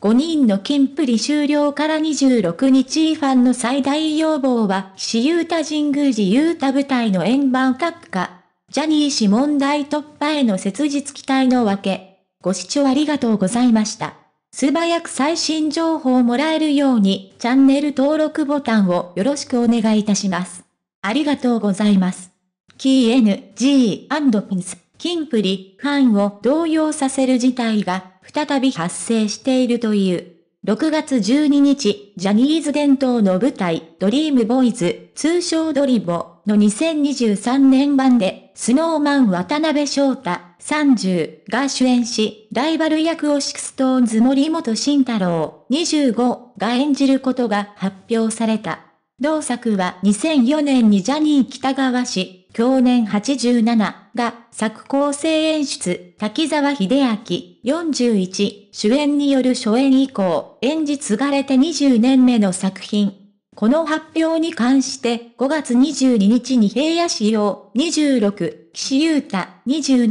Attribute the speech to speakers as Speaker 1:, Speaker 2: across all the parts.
Speaker 1: 5人のキンプリ終了から26日ファンの最大要望は、岸優太神宮寺優太舞台の円盤閣下。ジャニー氏問題突破への切実期待のわけ。ご視聴ありがとうございました。素早く最新情報をもらえるように、チャンネル登録ボタンをよろしくお願いいたします。ありがとうございます。KNG& ピンス、キンプリ、ファンを動揺させる事態が再び発生しているという。6月12日、ジャニーズ伝統の舞台、ドリームボーイズ、通称ドリボの2023年版で、スノーマン渡辺翔太、30が主演し、ライバル役をシクストーンズ森本慎太郎、25が演じることが発表された。同作は2004年にジャニー北川氏、去年87が、作構成演出、滝沢秀明、41、主演による初演以降、演じ継がれて20年目の作品。この発表に関して、5月22日に平野市要、26、岸優太、27、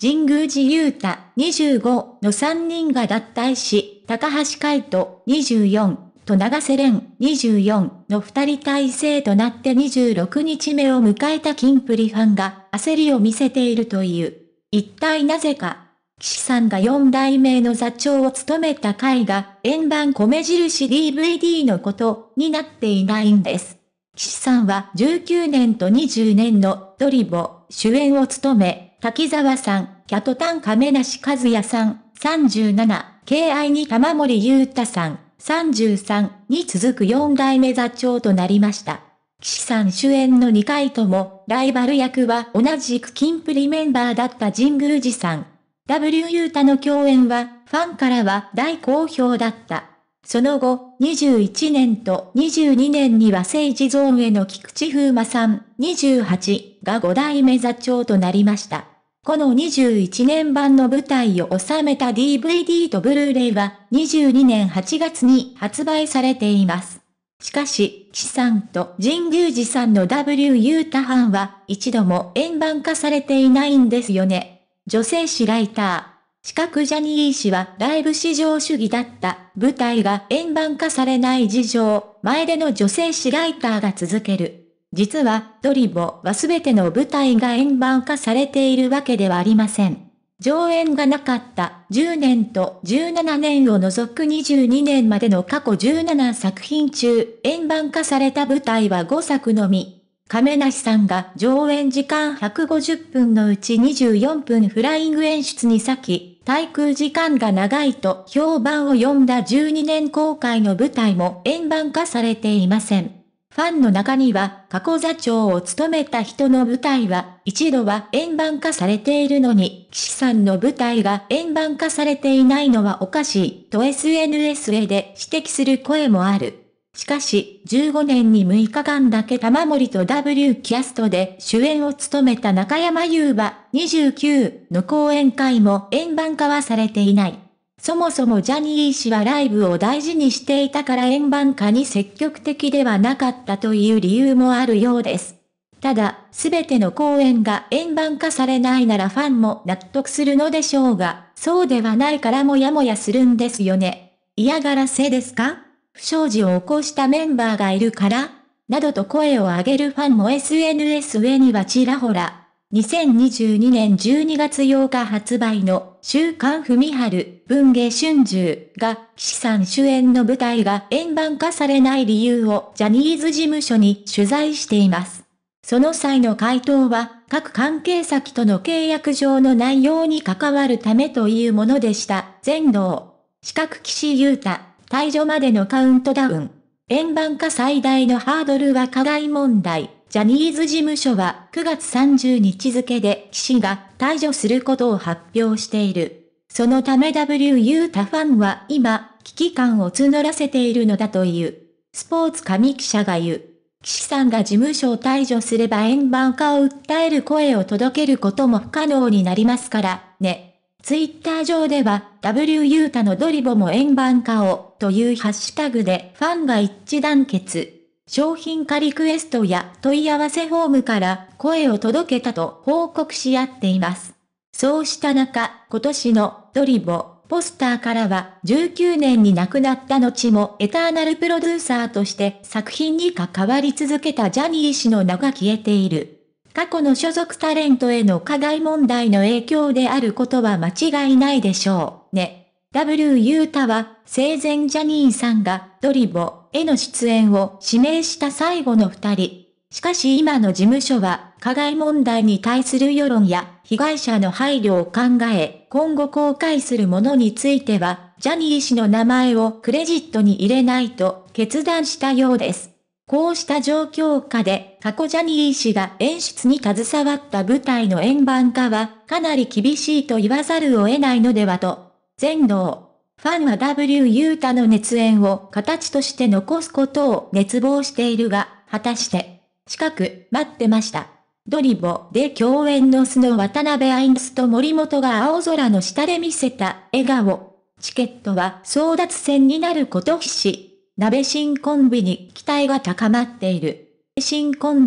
Speaker 1: 神宮寺優太、25の3人が脱退し、高橋海人、24、と長瀬廉24の二人体制となって26日目を迎えたキンプリファンが焦りを見せているという。一体なぜか。岸さんが4代目の座長を務めた回が円盤米印 DVD のことになっていないんです。岸さんは19年と20年のドリボ主演を務め、滝沢さん、キャトタン亀梨和也さん、37、敬愛に玉森裕太さん、33に続く4代目座長となりました。岸さん主演の2回とも、ライバル役は同じくキンプリメンバーだった神宮寺さん。W ユータの共演は、ファンからは大好評だった。その後、21年と22年には政治ゾーンへの菊池風磨さん、28が5代目座長となりました。この21年版の舞台を収めた DVD とブルーレイは22年8月に発売されています。しかし、岸さんと神宮寺さんの w ユータ版は一度も円盤化されていないんですよね。女性誌ライター。四角ジャニー氏はライブ史上主義だった舞台が円盤化されない事情、前での女性誌ライターが続ける。実は、ドリボはすべての舞台が円盤化されているわけではありません。上演がなかった10年と17年を除く22年までの過去17作品中、円盤化された舞台は5作のみ。亀梨さんが上演時間150分のうち24分フライング演出に先、対空時間が長いと評判を呼んだ12年公開の舞台も円盤化されていません。ファンの中には、過去座長を務めた人の舞台は、一度は円盤化されているのに、岸さんの舞台が円盤化されていないのはおかしい、と SNS へで指摘する声もある。しかし、15年に6日間だけ玉森と W キャストで主演を務めた中山優馬29の講演会も円盤化はされていない。そもそもジャニー氏はライブを大事にしていたから円盤化に積極的ではなかったという理由もあるようです。ただ、すべての公演が円盤化されないならファンも納得するのでしょうが、そうではないからもやもやするんですよね。嫌がらせですか不祥事を起こしたメンバーがいるからなどと声を上げるファンも SNS 上にはちらほら。2022年12月8日発売の週刊文春文芸春秋が岸さん主演の舞台が円盤化されない理由をジャニーズ事務所に取材しています。その際の回答は各関係先との契約上の内容に関わるためというものでした。全能。四角岸優太、退場までのカウントダウン。円盤化最大のハードルは課題問題。ジャニーズ事務所は9月30日付で岸が退場することを発表している。そのため W ユータファンは今、危機感を募らせているのだという。スポーツ紙記者が言う。岸さんが事務所を退場すれば円盤化を訴える声を届けることも不可能になりますからね。ツイッター上では W ユータのドリボも円盤化をというハッシュタグでファンが一致団結。商品化リクエストや問い合わせフォームから声を届けたと報告し合っています。そうした中、今年のドリボ、ポスターからは19年に亡くなった後もエターナルプロデューサーとして作品に関わり続けたジャニー氏の名が消えている。過去の所属タレントへの加害問題の影響であることは間違いないでしょうね。W ユータは生前ジャニーさんがドリボ、への出演を指名した最後の二人。しかし今の事務所は、加害問題に対する世論や、被害者の配慮を考え、今後公開するものについては、ジャニー氏の名前をクレジットに入れないと決断したようです。こうした状況下で、過去ジャニー氏が演出に携わった舞台の円盤化は、かなり厳しいと言わざるを得ないのではと、全能。ファンは W ユータの熱演を形として残すことを熱望しているが、果たして、近く待ってました。ドリボで共演のスノ渡辺アインスと森本が青空の下で見せた笑顔。チケットは争奪戦になること必至。鍋新コンビに期待が高まっている。新コンビ